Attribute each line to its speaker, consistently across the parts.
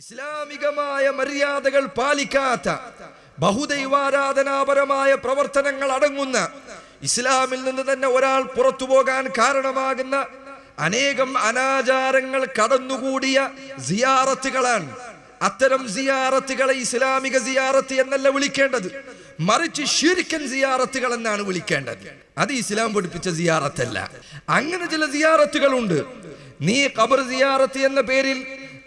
Speaker 1: ഇസ്ലാമികമായ മര്യാദകൾ പാലിക്കാത്ത ബഹുദൈവാരാധനാപരമായ പ്രവർത്തനങ്ങൾ അടങ്ങുന്ന ഇസ്ലാമിൽ നിന്ന് തന്നെ ഒരാൾ പുറത്തു പോകാൻ കാരണമാകുന്ന അനേകം അനാചാരങ്ങൾ കടന്നുകൂടിയ സിയാറത്തുകളാണ് അത്തരം സിയാറത്തുകളെ ഇസ്ലാമിക സിയാറത്ത് എന്നല്ല വിളിക്കേണ്ടത് മറിച്ച് ഷിരിക്കൻ സിയാറത്തുകൾ എന്നാണ് വിളിക്കേണ്ടത് അത് ഇസ്ലാം പഠിപ്പിച്ച സിയാറത്തല്ല അങ്ങനെ ചില സിയാറത്തുകളുണ്ട് നീ ഖബർ സിയാറത്ത് എന്ന പേരിൽ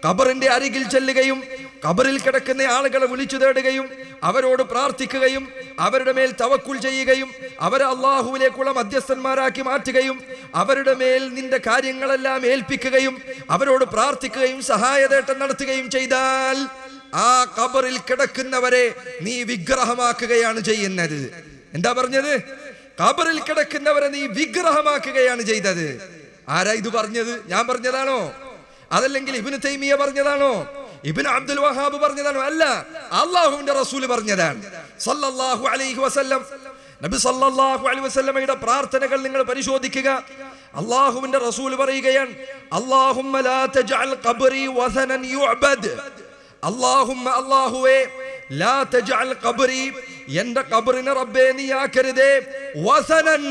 Speaker 1: കബറിന്റെ അരികിൽ ചെല്ലുകയും ഖബറിൽ കിടക്കുന്ന ആളുകളെ വിളിച്ചു തേടുകയും അവരോട് പ്രാർത്ഥിക്കുകയും അവരുടെ മേൽ തവക്കുൽ ചെയ്യുകയും അവരെ അള്ളാഹുവിലേക്കുള്ള മധ്യസ്ഥന്മാരാക്കി മാറ്റുകയും അവരുടെ മേൽ നിന്റെ കാര്യങ്ങളെല്ലാം ഏൽപ്പിക്കുകയും അവരോട് പ്രാർത്ഥിക്കുകയും സഹായതേട്ടം നടത്തുകയും ചെയ്താൽ ആ ഖബറിൽ കിടക്കുന്നവരെ നീ വിഗ്രഹമാക്കുകയാണ് ചെയ്യുന്നത് എന്താ പറഞ്ഞത് ഖബറിൽ കിടക്കുന്നവരെ നീ വിഗ്രഹമാക്കുകയാണ് ചെയ്തത് ആരാ ഇത് പറഞ്ഞത് ഞാൻ പറഞ്ഞതാണോ അതല്ലെങ്കിൽ ഇബിന് തൈമിയ പറഞ്ഞതാണോ ഇബിന് അബ്ദുൽ വഹാബ് പറഞ്ഞതാണോ അല്ല അള്ളാഹുവിന്റെ റസൂല് പറഞ്ഞതാണ് സല്ലല്ലാഹു അലൈഹി വസല്ലം നബി സല്ലല്ലാഹു അലൈഹി വസല്ലമയുടെ പ്രാർത്ഥനകൾ നിങ്ങൾ പരിശോധിക്കുക അള്ളാഹുവിന്റെ റസൂൽ പറയുകയാണ് അല്ലാഹുമ്മ ലാ തജഅൽ ഖബ്രി വസനൻ യുഅബദ് അള്ളാഹുമ്മ അല്ലാഹുവേ ലാ തജഅൽ ഖബ്രി എന്റെ ഖബറിനെ റബ്ബേ നീ ആക്കരുതേ വസനൻ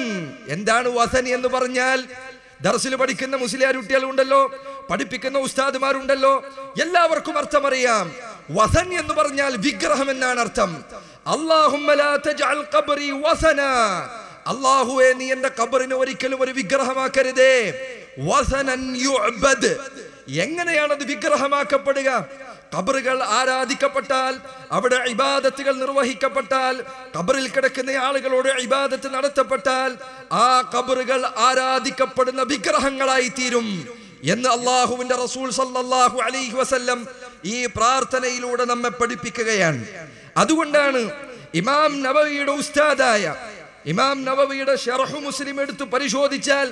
Speaker 1: എന്താണ് വസൻ എന്ന് പറഞ്ഞാൽ ദർസിൽ പഠിക്കുന്ന മുസ്ലിയാർ കുട്ടികളുണ്ടല്ലോ പഠിപ്പിക്കുന്ന ഉസ്താദുമാരുണ്ടല്ലോ എല്ലാവർക്കും അർത്ഥം അറിയാം വസൻ എന്ന് പറഞ്ഞാൽ വിഗ്രഹം എന്നാണ് അർത്ഥം അള്ളാഹുവെ നീ എന്റെ കബറിനെ ഒരിക്കലും ഒരു വിഗ്രഹമാക്കരുതേ എങ്ങനെയാണ് അത് വിഗ്രഹമാക്കപ്പെടുക കബറുകൾ ആരാധിക്കപ്പെട്ടാൽ അവിടെ ഇബാദത്തുകൾ നിർവഹിക്കപ്പെട്ടാൽ കബറിൽ കിടക്കുന്ന ആളുകളോട് ഇബാദത്ത് നടത്തപ്പെട്ടാൽ ആ കബറുകൾ ആരാധിക്കപ്പെടുന്ന വിഗ്രഹങ്ങളായി തീരും എന്ന് അള്ളാഹുവിന്റെ റസൂൽ സല്ലാഹു അലൈഹി വസല്ലം ഈ പ്രാർത്ഥനയിലൂടെ നമ്മെ പഠിപ്പിക്കുകയാണ് അതുകൊണ്ടാണ് ഇമാം നവവിയുടെ ഉസ്താദായ ഇമാം നവവിയുടെ ഷെറഹു മുസ്ലിം എടുത്ത് പരിശോധിച്ചാൽ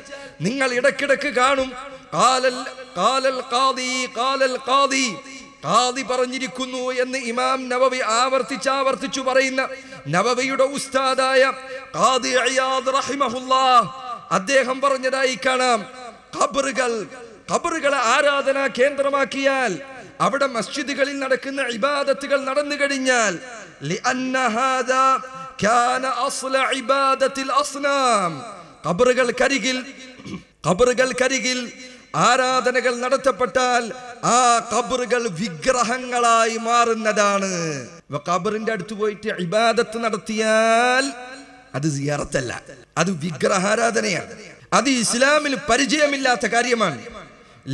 Speaker 1: നിങ്ങൾ ഇടക്കിടക്ക് കാണും കാലൽ കാലൽ കാദി കാലൽ കാദി കാതി പറഞ്ഞിരിക്കുന്നു എന്ന് ഇമാം നവവി ആവർത്തിച്ചാവർത്തിച്ചു പറയുന്ന നവവിയുടെ ഉസ്താദായ കാദി അയാദ് റഹിമഹുല്ലാ അദ്ദേഹം പറഞ്ഞതായി കാണാം ഖബറുകൾ ഖബറുകളെ ആരാധനാ കേന്ദ്രമാക്കിയാൽ അവിടെ മസ്ജിദുകളിൽ നടക്കുന്ന ഇബാദത്തുകൾ നടന്നു കഴിഞ്ഞാൽ ഖബറുകൾക്കരികിൽ ഖബറുകൾക്കരികിൽ ആരാധനകൾ നടത്തപ്പെട്ടാൽ ആ കബറുകൾ വിഗ്രഹങ്ങളായി മാറുന്നതാണ് കബറിന്റെ അടുത്ത് പോയിട്ട് ഇബാദത്ത് നടത്തിയാൽ അത് സിയാറത്തല്ല അത് വിഗ്രഹാരാധനയാണ് അത് ഇസ്ലാമിൽ പരിചയമില്ലാത്ത കാര്യമാണ്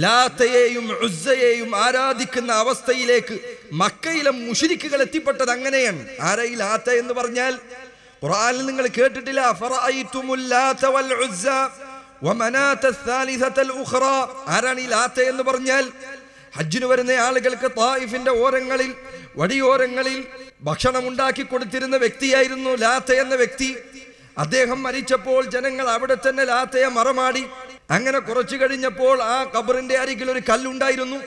Speaker 1: ലാത്തയെയും ഉസ്സയെയും ആരാധിക്കുന്ന അവസ്ഥയിലേക്ക് മക്കയിലെ മുഷിരിക്കുകൾ എത്തിപ്പെട്ടത് അങ്ങനെയാണ് ആരായി ലാത്ത എന്ന് പറഞ്ഞാൽ ഖുർആനിൽ നിങ്ങൾ കേട്ടിട്ടില്ല ആരാണ് ഈ ലാത്ത എന്ന് പറഞ്ഞാൽ ഹജ്ജിന് വരുന്ന ആളുകൾക്ക് തായിഫിന്റെ ഓരങ്ങളിൽ വടിയോരങ്ങളിൽ ഭക്ഷണം ഉണ്ടാക്കി കൊടുത്തിരുന്ന വ്യക്തിയായിരുന്നു ലാത്ത എന്ന വ്യക്തി അദ്ദേഹം മരിച്ചപ്പോൾ ജനങ്ങൾ അവിടെ തന്നെ ലാത്തയെ മറമാടി അങ്ങനെ കുറച്ചു കഴിഞ്ഞപ്പോൾ ആ കബറിന്റെ അരികിൽ ഒരു കല്ലുണ്ടായിരുന്നു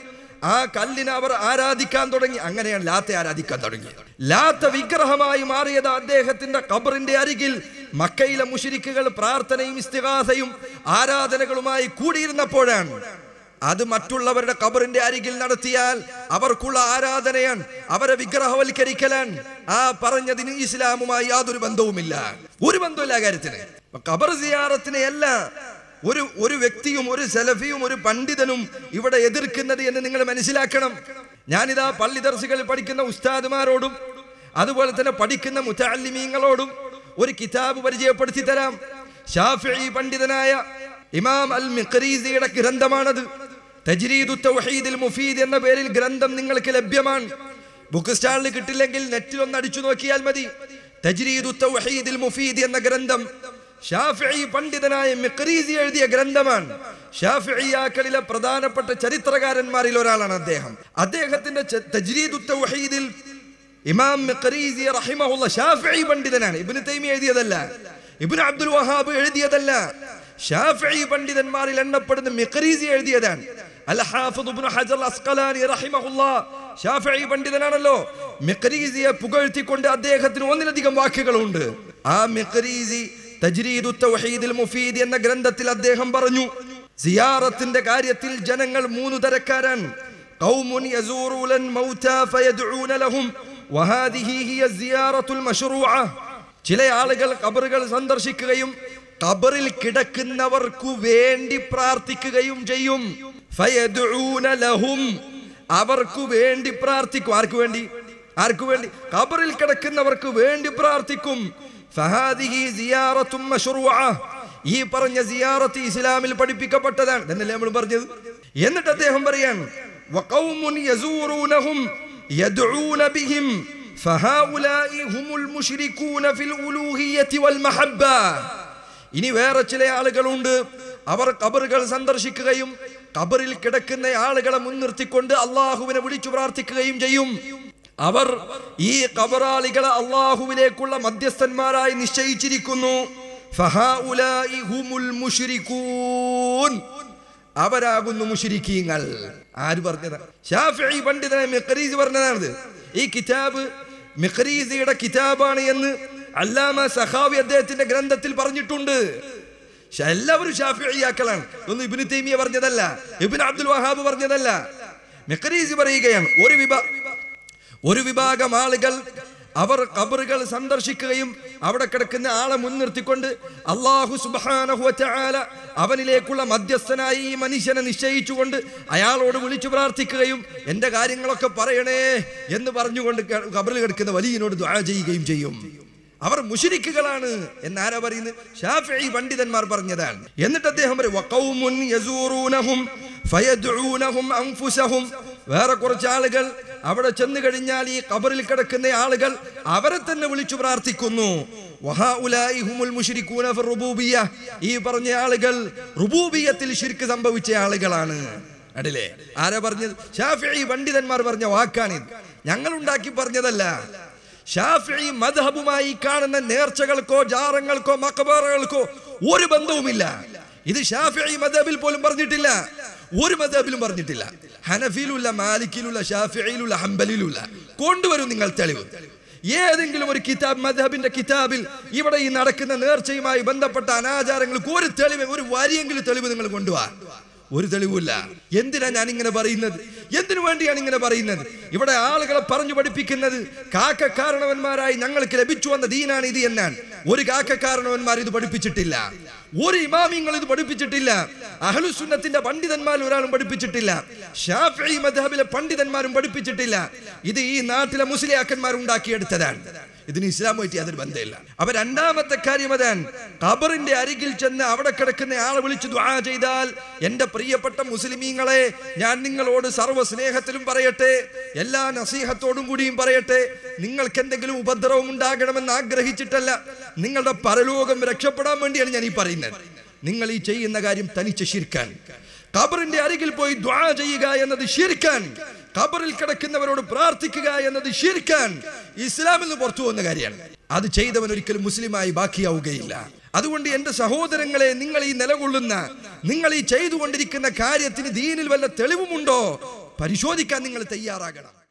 Speaker 1: ആ കല്ലിനെ അവർ ആരാധിക്കാൻ തുടങ്ങി അങ്ങനെയാണ് ലാത്തെ ആരാധിക്കാൻ തുടങ്ങി ലാത്ത വിഗ്രഹമായി മാറിയത് അദ്ദേഹത്തിന്റെ കബറിന്റെ അരികിൽ മക്കയിലെ മുഷിരിക്കുകൾ പ്രാർത്ഥനയും ഇസ്തിഹാസയും ആരാധനകളുമായി കൂടിയിരുന്നപ്പോഴാണ് അത് മറ്റുള്ളവരുടെ കബറിന്റെ അരികിൽ നടത്തിയാൽ അവർക്കുള്ള ആരാധനയാണ് അവരെ വിഗ്രഹവൽക്കരിക്കലാണ് ആ പറഞ്ഞതിന് ഇസ്ലാമുമായി യാതൊരു ബന്ധവുമില്ല ഒരു ബന്ധമില്ല കാര്യത്തിന് കബർ സിയാറത്തിനെയല്ല ഒരു ഒരു വ്യക്തിയും ഒരു സെലഫിയും ഒരു പണ്ഡിതനും ഇവിടെ എതിർക്കുന്നത് എന്ന് നിങ്ങൾ മനസ്സിലാക്കണം ഞാനിതാ പള്ളി ദർശികളിൽ പഠിക്കുന്ന ഉസ്താദുമാരോടും അതുപോലെ തന്നെ പഠിക്കുന്ന മുത്താലിമീങ്ങളോടും ഒരു കിതാബ് പരിചയപ്പെടുത്തി തരാം ഷാഫി പണ്ഡിതനായ ഇമാം അൽ മിഖറീസിയുടെ ഗ്രന്ഥമാണത് തജ്രീദു തൗഹീദിൽ മുഫീദ് എന്ന പേരിൽ ഗ്രന്ഥം നിങ്ങൾക്ക് ലഭ്യമാണ് ബുക്ക് സ്റ്റാളിൽ കിട്ടില്ലെങ്കിൽ നെറ്റിൽ ഒന്ന് അടിച്ചു നോക്കിയാൽ മതി തജ്രീദു തൗഹീദിൽ മുഫീദ് എന്ന ഗ്രന്ഥം ഷാഫി പണ്ഡിതനായ മിക്രീസി എഴുതിയ ഗ്രന്ഥമാണ് ഷാഫിയാക്കളിലെ പ്രധാനപ്പെട്ട ചരിത്രകാരന്മാരിൽ ഒരാളാണ് അദ്ദേഹം അദ്ദേഹത്തിന്റെ തജ്രീദുത്തൗഹീദിൽ ഇമാം മിക്രീസി റഹിമഹുള്ള ഷാഫി പണ്ഡിതനാണ് ഇബ്നു തൈമി എഴുതിയതല്ല ഇബ്നു അബ്ദുൽ വഹാബ് എഴുതിയതല്ല ഷാഫി പണ്ഡിതന്മാരിൽ എണ്ണപ്പെടുന്ന മിക്രീസി എഴുതിയതാണ് അൽ ഇബ്നു ഹജർ അസ്ഖലാനി പണ്ഡിതനാണല്ലോ മിക്രീസിയെ പുകഴ്ത്തിക്കൊണ്ട് അദ്ദേഹത്തിന് ഒന്നിലധികം വാക്കുകളുണ്ട് ആ മിക്രീസി തജ്രീദു തൗഹീദിൽ മുഫീദ് എന്ന ഗ്രന്ഥത്തിൽ അദ്ദേഹം പറഞ്ഞു സിയാറത്തിന്റെ കാര്യത്തിൽ ജനങ്ങൾ മൂന്ന് തരക്കാരാണ് ഖൗമുൻ يزورون മൗതാ ഫയദഊന ലഹും وهذه هي സിയാറത്തുൽ المشروعة ചില ആളുകൾ ഖബറുകൾ സന്ദർശിക്കുകയും ഖബറിൽ കിടക്കുന്നവർക്കു വേണ്ടി പ്രാർത്ഥിക്കുകയും ചെയ്യും ലഹും അവർക്കു വേണ്ടി പ്രാർത്ഥിക്കും ആർക്കു വേണ്ടി ആർക്കു വേണ്ടി ഖബറിൽ കിടക്കുന്നവർക്ക് വേണ്ടി പ്രാർത്ഥിക്കും ഫഹാദിഹി زيارة مشروعة ഈ പറഞ്ഞ സിയാറത്ത് ഇസ്ലാമിൽ പഠിപ്പിക്കപ്പെട്ടതാണ് എന്നല്ലേ നമ്മൾ പറഞ്ഞത് എന്നിട്ട് അദ്ദേഹം പറയാണ് ഇനി വേറെ ചില ആളുകളുണ്ട് അവർ കബറുകൾ സന്ദർശിക്കുകയും കബറിൽ കിടക്കുന്ന ആളുകളെ മുൻനിർത്തിക്കൊണ്ട് അള്ളാഹുവിനെ വിളിച്ചു പ്രാർത്ഥിക്കുകയും ചെയ്യും അവർ ഈ കബറാളികളെ അള്ളാഹുവിലേക്കുള്ള മധ്യസ്ഥന്മാരായി നിശ്ചയിച്ചിരിക്കുന്നു അവരാകുന്നു മുഷിരിക്കീങ്ങൾ ആര് പറഞ്ഞത് പണ്ഡിതനെ പറഞ്ഞതാണിത് ഈ കിതാബ് മിഖരീസിയുടെ കിതാബാണ് എന്ന് അല്ലാമ സഹാവി അദ്ദേഹത്തിന്റെ ഗ്രന്ഥത്തിൽ പറഞ്ഞിട്ടുണ്ട് എല്ലാവരും അയ്യാക്കളാണ് ഒന്ന് ഇബിന് തൈമിയ പറഞ്ഞതല്ല ഇബിൻ അബ്ദുൽ വഹാബ് പറഞ്ഞതല്ല മിഖരീസി പറയുകയാണ് ഒരു വിഭാഗം ഒരു വിഭാഗം ആളുകൾ അവർ കബറുകൾ സന്ദർശിക്കുകയും അവിടെ കിടക്കുന്ന ആളെ മുൻനിർത്തിക്കൊണ്ട് അള്ളാഹു സുബാനഹുല അവനിലേക്കുള്ള മധ്യസ്ഥനായി ഈ മനുഷ്യനെ നിശ്ചയിച്ചുകൊണ്ട് അയാളോട് വിളിച്ചു പ്രാർത്ഥിക്കുകയും എൻ്റെ കാര്യങ്ങളൊക്കെ പറയണേ എന്ന് പറഞ്ഞുകൊണ്ട് കബറിൽ കിടക്കുന്ന വലിയനോട് ദ്വാര ചെയ്യുകയും ചെയ്യും അവർ മുഷിരിക്കുകളാണ് എന്നാരാ പറയുന്നത് ഷാഫി പണ്ഡിതന്മാർ പറഞ്ഞതാണ് എന്നിട്ട് അദ്ദേഹം ഫയദൂനഹും അംഫുസഹും വേറെ കുറച്ച് ആളുകൾ അവിടെ ചെന്നു കഴിഞ്ഞാൽ ഈ കബറിൽ കിടക്കുന്ന ആളുകൾ അവരെ തന്നെ വിളിച്ചു പ്രാർത്ഥിക്കുന്നു ഈ പറഞ്ഞ ആളുകൾ റുബൂബിയത്തിൽ ശിർക്ക് സംഭവിച്ച ആളുകളാണ് അടിലേ ആരാ പറഞ്ഞത് ഷാഫി പണ്ഡിതന്മാർ പറഞ്ഞ വാക്കാണിത് ഞങ്ങൾ ഉണ്ടാക്കി പറഞ്ഞതല്ല ഷാഫി മദ്ഹബുമായി കാണുന്ന നേർച്ചകൾക്കോ ജാറങ്ങൾക്കോ മക്കബാറകൾക്കോ ഒരു ബന്ധവുമില്ല ഇത് ഷാഫി മദ്ഹബിൽ പോലും പറഞ്ഞിട്ടില്ല ഒരു മതാബിലും പറഞ്ഞിട്ടില്ല ഹനഫിയിലുള്ള മാലിക്കിലുള്ള ഷാഫിയിലുള്ള ഹംബലിലുള്ള കൊണ്ടുവരും നിങ്ങൾ തെളിവ് ഏതെങ്കിലും ഒരു കിതാബ് മദ്ഹബിന്റെ കിതാബിൽ ഇവിടെ ഈ നടക്കുന്ന നേർച്ചയുമായി ബന്ധപ്പെട്ട അനാചാരങ്ങൾക്ക് ഒരു തെളിവ് ഒരു വരിയെങ്കിലും തെളിവ് നിങ്ങൾ കൊണ്ടുപോവാ ഒരു തെളിവില്ല എന്തിനാ ഞാൻ ഇങ്ങനെ പറയുന്നത് എന്തിനു വേണ്ടിയാണ് ഇങ്ങനെ പറയുന്നത് ഇവിടെ ആളുകളെ പറഞ്ഞു പഠിപ്പിക്കുന്നത് കാക്ക കാരണവന്മാരായി ഞങ്ങൾക്ക് ലഭിച്ചു വന്ന ദീനാണ് ഇത് എന്നാണ് ഒരു കാക്ക കാരണവന്മാർ ഇത് പഠിപ്പിച്ചിട്ടില്ല ഒരു ഇമാമിങ്ങൾ ഇത് പഠിപ്പിച്ചിട്ടില്ല അഹലുസുന്നത്തിന്റെ പണ്ഡിതന്മാർ ഒരാളും പഠിപ്പിച്ചിട്ടില്ല ഷാഫി മദ്ഹബിലെ പണ്ഡിതന്മാരും പഠിപ്പിച്ചിട്ടില്ല ഇത് ഈ നാട്ടിലെ മുസ്ലിയാക്കന്മാർ ഉണ്ടാക്കിയെടുത്തതാണ് ഇതിന് ഇസ്ലാമുമായിട്ട് യാതൊരു ബന്ധമില്ല അപ്പൊ രണ്ടാമത്തെ കാര്യം അതാണ് ഖബറിന്റെ അരികിൽ ചെന്ന് അവിടെ കിടക്കുന്ന ആളെ വിളിച്ച് ദുആ ചെയ്താൽ എൻ്റെ പ്രിയപ്പെട്ട മുസ്ലിമീങ്ങളെ ഞാൻ നിങ്ങളോട് സർവ്വ സ്നേഹത്തിലും പറയട്ടെ എല്ലാ നസീഹത്തോടും കൂടിയും പറയട്ടെ നിങ്ങൾക്ക് എന്തെങ്കിലും ഉപദ്രവം ഉണ്ടാകണമെന്ന് ആഗ്രഹിച്ചിട്ടല്ല നിങ്ങളുടെ പരലോകം രക്ഷപ്പെടാൻ വേണ്ടിയാണ് ഞാൻ ഈ പറയുന്നത് നിങ്ങൾ ഈ ചെയ്യുന്ന കാര്യം തനിച്ച് ശിർക്കാൻ ഖബറിന്റെ അരികിൽ പോയി ദ്വാ ചെയ്യുക എന്നത് ശിർക്കാൻ ഖബറിൽ കിടക്കുന്നവരോട് പ്രാർത്ഥിക്കുക എന്നത് ശീർക്കാൻ ഇസ്ലാമിൽ നിന്ന് പുറത്തു വന്ന കാര്യമാണ് അത് ചെയ്തവൻ ഒരിക്കലും മുസ്ലിമായി ബാക്കിയാവുകയില്ല അതുകൊണ്ട് എൻ്റെ സഹോദരങ്ങളെ നിങ്ങൾ ഈ നിലകൊള്ളുന്ന നിങ്ങൾ ഈ ചെയ്തുകൊണ്ടിരിക്കുന്ന കാര്യത്തിന് ദീനിൽ വല്ല തെളിവുമുണ്ടോ പരിശോധിക്കാൻ നിങ്ങൾ തയ്യാറാകണം